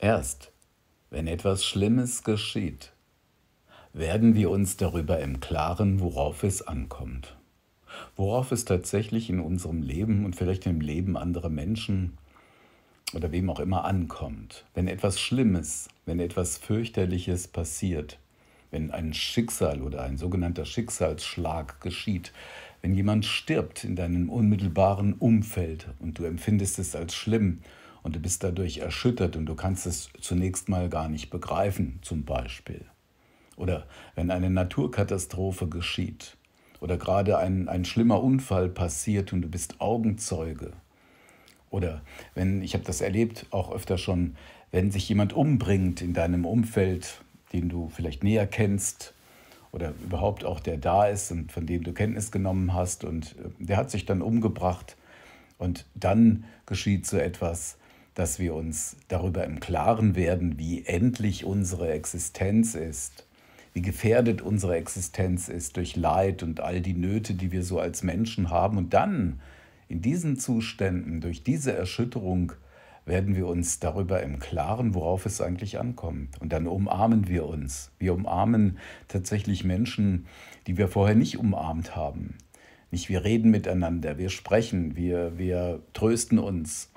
Erst wenn etwas Schlimmes geschieht, werden wir uns darüber im Klaren, worauf es ankommt. Worauf es tatsächlich in unserem Leben und vielleicht im Leben anderer Menschen oder wem auch immer ankommt. Wenn etwas Schlimmes, wenn etwas fürchterliches passiert, wenn ein Schicksal oder ein sogenannter Schicksalsschlag geschieht, wenn jemand stirbt in deinem unmittelbaren Umfeld und du empfindest es als schlimm und du bist dadurch erschüttert und du kannst es zunächst mal gar nicht begreifen, zum Beispiel. Oder wenn eine Naturkatastrophe geschieht oder gerade ein, ein schlimmer Unfall passiert und du bist Augenzeuge. Oder wenn, ich habe das erlebt auch öfter schon, wenn sich jemand umbringt in deinem Umfeld, den du vielleicht näher kennst oder überhaupt auch der da ist und von dem du Kenntnis genommen hast und äh, der hat sich dann umgebracht und dann geschieht so etwas, dass wir uns darüber im Klaren werden, wie endlich unsere Existenz ist, wie gefährdet unsere Existenz ist durch Leid und all die Nöte, die wir so als Menschen haben. Und dann, in diesen Zuständen, durch diese Erschütterung, werden wir uns darüber im Klaren, worauf es eigentlich ankommt. Und dann umarmen wir uns. Wir umarmen tatsächlich Menschen, die wir vorher nicht umarmt haben. Nicht wir reden miteinander, wir sprechen, wir, wir trösten uns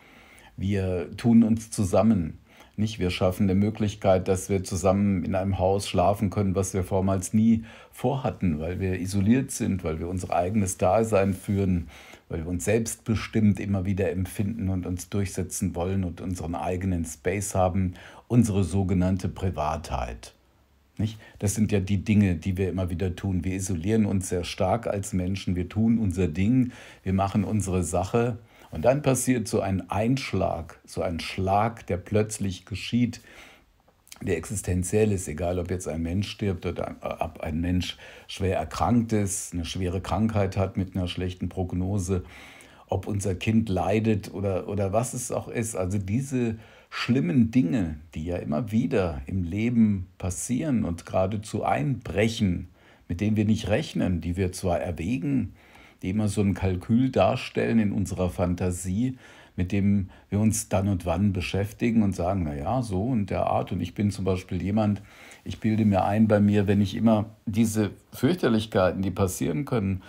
wir tun uns zusammen. Nicht? Wir schaffen eine Möglichkeit, dass wir zusammen in einem Haus schlafen können, was wir vormals nie vorhatten, weil wir isoliert sind, weil wir unser eigenes Dasein führen, weil wir uns selbstbestimmt immer wieder empfinden und uns durchsetzen wollen und unseren eigenen Space haben, unsere sogenannte Privatheit. Nicht? Das sind ja die Dinge, die wir immer wieder tun. Wir isolieren uns sehr stark als Menschen, wir tun unser Ding, wir machen unsere Sache und dann passiert so ein Einschlag, so ein Schlag, der plötzlich geschieht, der existenziell ist, egal ob jetzt ein Mensch stirbt oder ob ein Mensch schwer erkrankt ist, eine schwere Krankheit hat mit einer schlechten Prognose, ob unser Kind leidet oder, oder was es auch ist. Also diese schlimmen Dinge, die ja immer wieder im Leben passieren und geradezu einbrechen, mit denen wir nicht rechnen, die wir zwar erwägen, die immer so ein Kalkül darstellen in unserer Fantasie, mit dem wir uns dann und wann beschäftigen und sagen, naja, so und der Art. Und ich bin zum Beispiel jemand, ich bilde mir ein bei mir, wenn ich immer diese Fürchterlichkeiten, die passieren können,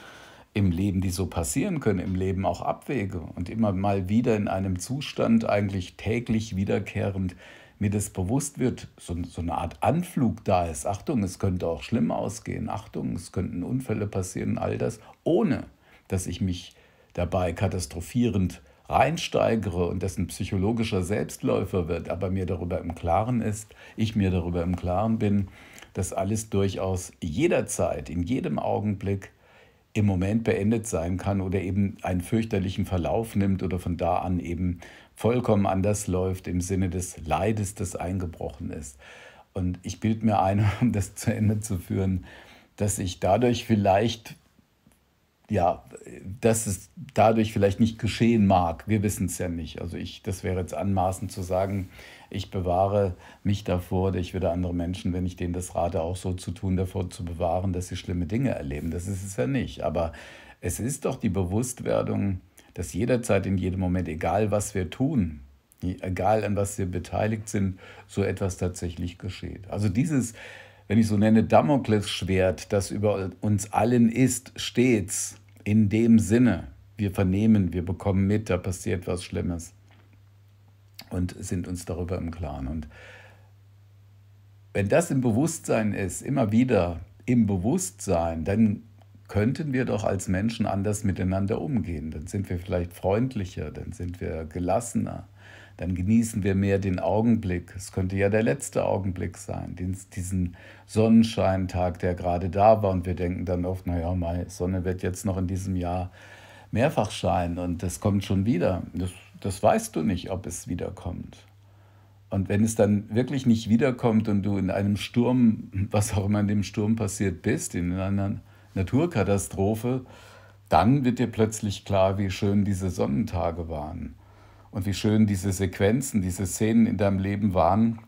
im Leben, die so passieren können, im Leben auch abwäge und immer mal wieder in einem Zustand eigentlich täglich wiederkehrend mir das bewusst wird, so, so eine Art Anflug da ist. Achtung, es könnte auch schlimm ausgehen. Achtung, es könnten Unfälle passieren, all das, ohne dass ich mich dabei katastrophierend reinsteigere und dessen psychologischer Selbstläufer wird, aber mir darüber im Klaren ist, ich mir darüber im Klaren bin, dass alles durchaus jederzeit, in jedem Augenblick im Moment beendet sein kann oder eben einen fürchterlichen Verlauf nimmt oder von da an eben vollkommen anders läuft im Sinne des Leides, das eingebrochen ist. Und ich bilde mir ein, um das zu Ende zu führen, dass ich dadurch vielleicht ja, dass es dadurch vielleicht nicht geschehen mag. Wir wissen es ja nicht. Also ich, das wäre jetzt anmaßend zu sagen, ich bewahre mich davor, oder ich würde andere Menschen, wenn ich denen das rate, auch so zu tun, davor zu bewahren, dass sie schlimme Dinge erleben. Das ist es ja nicht. Aber es ist doch die Bewusstwerdung, dass jederzeit, in jedem Moment, egal was wir tun, egal an was wir beteiligt sind, so etwas tatsächlich geschieht. Also dieses wenn ich so nenne, Damoklesschwert, das über uns allen ist, stets in dem Sinne. Wir vernehmen, wir bekommen mit, da passiert was Schlimmes und sind uns darüber im Klaren. Und wenn das im Bewusstsein ist, immer wieder im Bewusstsein, dann könnten wir doch als Menschen anders miteinander umgehen. Dann sind wir vielleicht freundlicher, dann sind wir gelassener, dann genießen wir mehr den Augenblick. Es könnte ja der letzte Augenblick sein, diesen Sonnenscheintag, der gerade da war. Und wir denken dann oft, naja, meine Sonne wird jetzt noch in diesem Jahr mehrfach scheinen und das kommt schon wieder. Das, das weißt du nicht, ob es wiederkommt. Und wenn es dann wirklich nicht wiederkommt und du in einem Sturm, was auch immer in dem Sturm passiert bist, in einer Naturkatastrophe, dann wird dir plötzlich klar, wie schön diese Sonnentage waren und wie schön diese Sequenzen, diese Szenen in deinem Leben waren,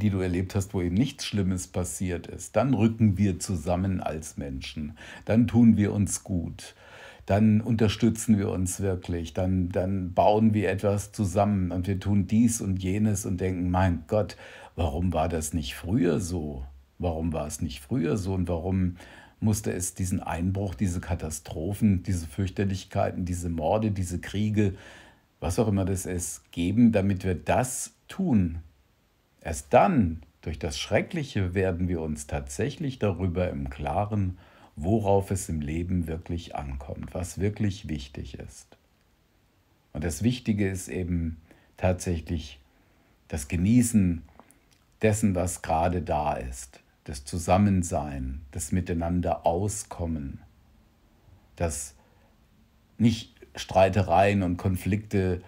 die du erlebt hast, wo eben nichts Schlimmes passiert ist. Dann rücken wir zusammen als Menschen. Dann tun wir uns gut. Dann unterstützen wir uns wirklich. Dann, dann bauen wir etwas zusammen und wir tun dies und jenes und denken, mein Gott, warum war das nicht früher so? Warum war es nicht früher so und warum musste es diesen Einbruch, diese Katastrophen, diese Fürchterlichkeiten, diese Morde, diese Kriege, was auch immer das ist, geben, damit wir das tun. Erst dann, durch das Schreckliche, werden wir uns tatsächlich darüber im Klaren, worauf es im Leben wirklich ankommt, was wirklich wichtig ist. Und das Wichtige ist eben tatsächlich das Genießen dessen, was gerade da ist, das Zusammensein, das Miteinander auskommen, das nicht Streitereien und Konflikte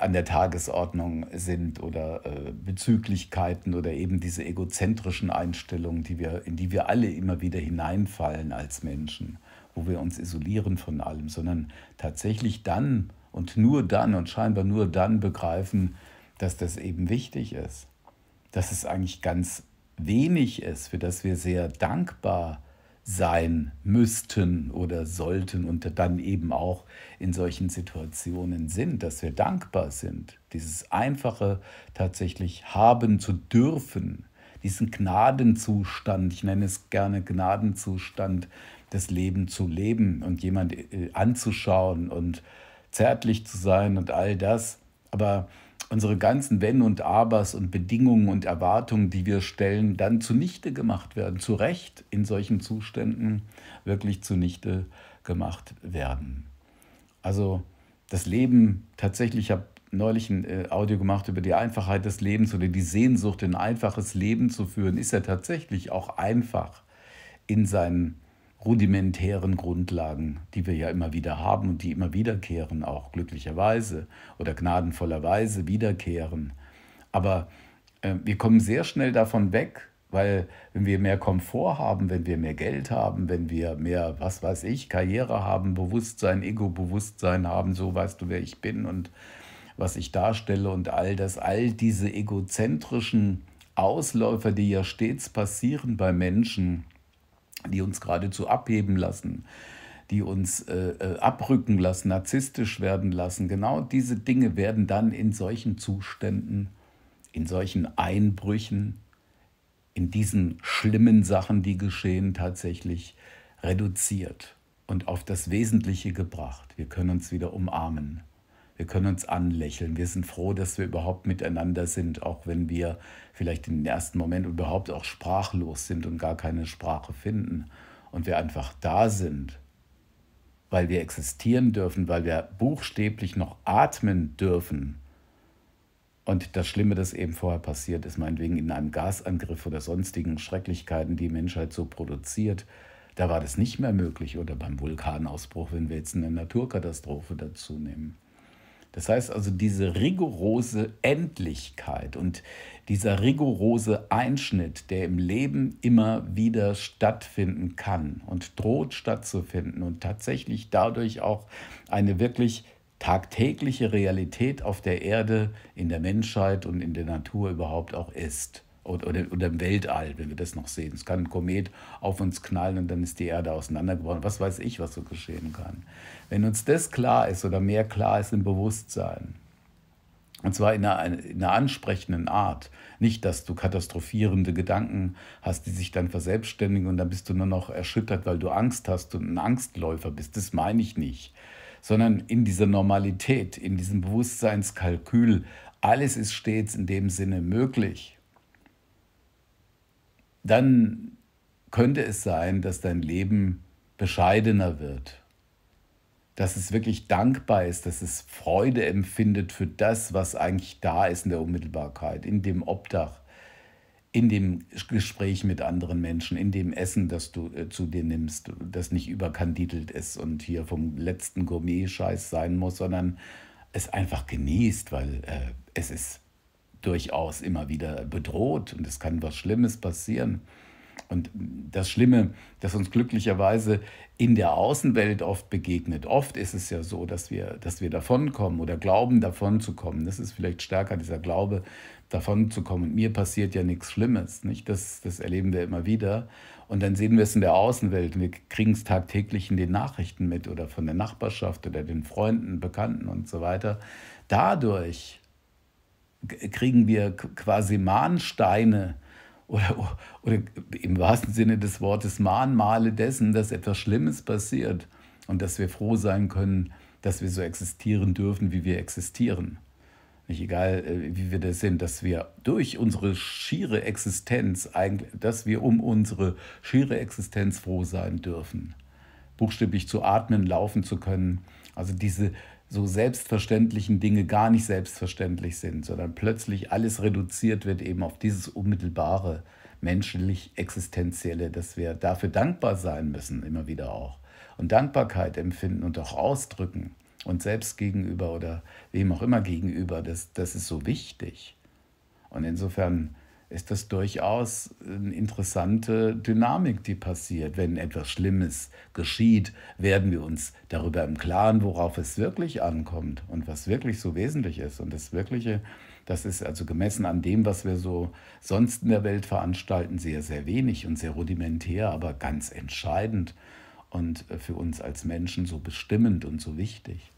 an der Tagesordnung sind oder äh, Bezüglichkeiten oder eben diese egozentrischen Einstellungen, die wir, in die wir alle immer wieder hineinfallen als Menschen, wo wir uns isolieren von allem, sondern tatsächlich dann und nur dann und scheinbar nur dann begreifen, dass das eben wichtig ist, dass es eigentlich ganz wenig ist, für das wir sehr dankbar sind sein müssten oder sollten und dann eben auch in solchen Situationen sind, dass wir dankbar sind, dieses Einfache tatsächlich haben zu dürfen, diesen Gnadenzustand, ich nenne es gerne Gnadenzustand, das Leben zu leben und jemand äh, anzuschauen und zärtlich zu sein und all das. Aber unsere ganzen Wenn und Abers und Bedingungen und Erwartungen, die wir stellen, dann zunichte gemacht werden, zu Recht in solchen Zuständen wirklich zunichte gemacht werden. Also das Leben tatsächlich, ich habe neulich ein äh, Audio gemacht über die Einfachheit des Lebens oder die Sehnsucht, ein einfaches Leben zu führen, ist ja tatsächlich auch einfach in seinen rudimentären Grundlagen, die wir ja immer wieder haben und die immer wiederkehren, auch glücklicherweise oder gnadenvollerweise wiederkehren. Aber äh, wir kommen sehr schnell davon weg, weil wenn wir mehr Komfort haben, wenn wir mehr Geld haben, wenn wir mehr, was weiß ich, Karriere haben, Bewusstsein, Ego-Bewusstsein haben, so weißt du, wer ich bin und was ich darstelle und all das, all diese egozentrischen Ausläufer, die ja stets passieren bei Menschen, die uns geradezu abheben lassen, die uns äh, äh, abrücken lassen, narzisstisch werden lassen. Genau diese Dinge werden dann in solchen Zuständen, in solchen Einbrüchen, in diesen schlimmen Sachen, die geschehen, tatsächlich reduziert und auf das Wesentliche gebracht. Wir können uns wieder umarmen. Wir können uns anlächeln. Wir sind froh, dass wir überhaupt miteinander sind, auch wenn wir vielleicht in den ersten Moment überhaupt auch sprachlos sind und gar keine Sprache finden. Und wir einfach da sind, weil wir existieren dürfen, weil wir buchstäblich noch atmen dürfen. Und das Schlimme, das eben vorher passiert ist, meinetwegen in einem Gasangriff oder sonstigen Schrecklichkeiten, die, die Menschheit so produziert, da war das nicht mehr möglich. Oder beim Vulkanausbruch, wenn wir jetzt eine Naturkatastrophe dazu nehmen. Das heißt also diese rigorose Endlichkeit und dieser rigorose Einschnitt, der im Leben immer wieder stattfinden kann und droht stattzufinden und tatsächlich dadurch auch eine wirklich tagtägliche Realität auf der Erde, in der Menschheit und in der Natur überhaupt auch ist oder, oder, oder im Weltall, wenn wir das noch sehen. Es kann ein Komet auf uns knallen und dann ist die Erde auseinandergebrochen. Was weiß ich, was so geschehen kann. Wenn uns das klar ist oder mehr klar ist im Bewusstsein, und zwar in einer, in einer ansprechenden Art. Nicht, dass du katastrophierende Gedanken hast, die sich dann verselbstständigen und dann bist du nur noch erschüttert, weil du Angst hast und ein Angstläufer bist. Das meine ich nicht. Sondern in dieser Normalität, in diesem Bewusstseinskalkül, alles ist stets in dem Sinne möglich dann könnte es sein, dass dein Leben bescheidener wird. Dass es wirklich dankbar ist, dass es Freude empfindet für das, was eigentlich da ist in der Unmittelbarkeit, in dem Obdach, in dem Gespräch mit anderen Menschen, in dem Essen, das du äh, zu dir nimmst, das nicht überkandidelt ist und hier vom letzten Gourmet-Scheiß sein muss, sondern es einfach genießt, weil äh, es ist durchaus immer wieder bedroht und es kann was Schlimmes passieren. Und das Schlimme, das uns glücklicherweise in der Außenwelt oft begegnet, oft ist es ja so, dass wir, dass wir davonkommen oder glauben, davonzukommen. Das ist vielleicht stärker dieser Glaube, davonzukommen. Mir passiert ja nichts Schlimmes, nicht? Das, das erleben wir immer wieder. Und dann sehen wir es in der Außenwelt. Wir kriegen es tagtäglich in den Nachrichten mit oder von der Nachbarschaft oder den Freunden, Bekannten und so weiter. Dadurch kriegen wir quasi Mahnsteine oder, oder im wahrsten Sinne des Wortes Mahnmale dessen, dass etwas Schlimmes passiert und dass wir froh sein können, dass wir so existieren dürfen, wie wir existieren. Nicht egal, äh, wie wir das sind, dass wir durch unsere schiere Existenz, dass wir um unsere schiere Existenz froh sein dürfen. Buchstäblich zu atmen, laufen zu können. Also diese, so selbstverständlichen Dinge gar nicht selbstverständlich sind, sondern plötzlich alles reduziert wird eben auf dieses unmittelbare, menschlich existenzielle, dass wir dafür dankbar sein müssen, immer wieder auch. Und Dankbarkeit empfinden und auch ausdrücken und selbst gegenüber oder wem auch immer gegenüber, das, das ist so wichtig. Und insofern ist das durchaus eine interessante Dynamik, die passiert. Wenn etwas Schlimmes geschieht, werden wir uns darüber im Klaren, worauf es wirklich ankommt und was wirklich so wesentlich ist. Und das Wirkliche, das ist also gemessen an dem, was wir so sonst in der Welt veranstalten, sehr, sehr wenig und sehr rudimentär, aber ganz entscheidend und äh, für uns als Menschen so bestimmend und so wichtig.